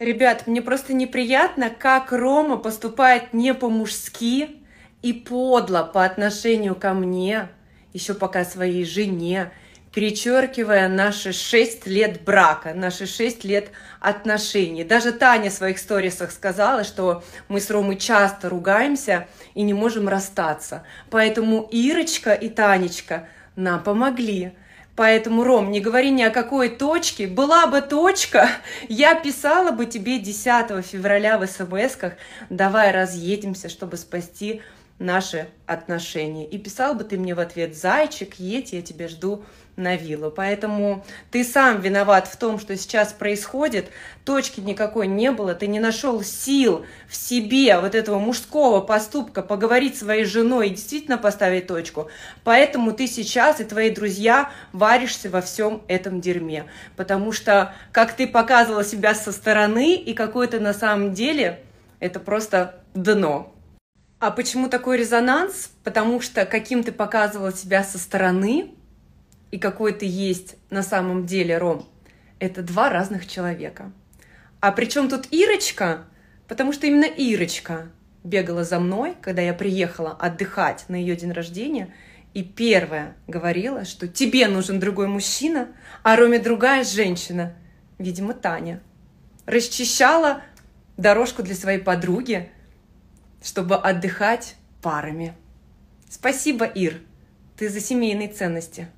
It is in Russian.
Ребят, мне просто неприятно, как Рома поступает не по-мужски и подло по отношению ко мне, еще пока своей жене, перечеркивая наши шесть лет брака, наши шесть лет отношений. Даже Таня в своих сторисах сказала, что мы с Ромой часто ругаемся и не можем расстаться. Поэтому Ирочка и Танечка нам помогли. Поэтому, Ром, не говори ни о какой точке. Была бы точка, я писала бы тебе 10 февраля в смс-ках, давай разъедемся, чтобы спасти наши отношения. И писал бы ты мне в ответ, зайчик, едь, я тебя жду на виллу. Поэтому ты сам виноват в том, что сейчас происходит. Точки никакой не было. Ты не нашел сил в себе вот этого мужского поступка поговорить своей женой и действительно поставить точку. Поэтому ты сейчас и твои друзья варишься во всем этом дерьме. Потому что как ты показывала себя со стороны и какой ты на самом деле, это просто дно. А почему такой резонанс? Потому что каким ты показывал себя со стороны и какой ты есть на самом деле, Ром, это два разных человека. А причем тут Ирочка? Потому что именно Ирочка бегала за мной, когда я приехала отдыхать на ее день рождения, и первая говорила, что тебе нужен другой мужчина, а Роме другая женщина, видимо, Таня. Расчищала дорожку для своей подруги – чтобы отдыхать парами. Спасибо, Ир, ты за семейные ценности.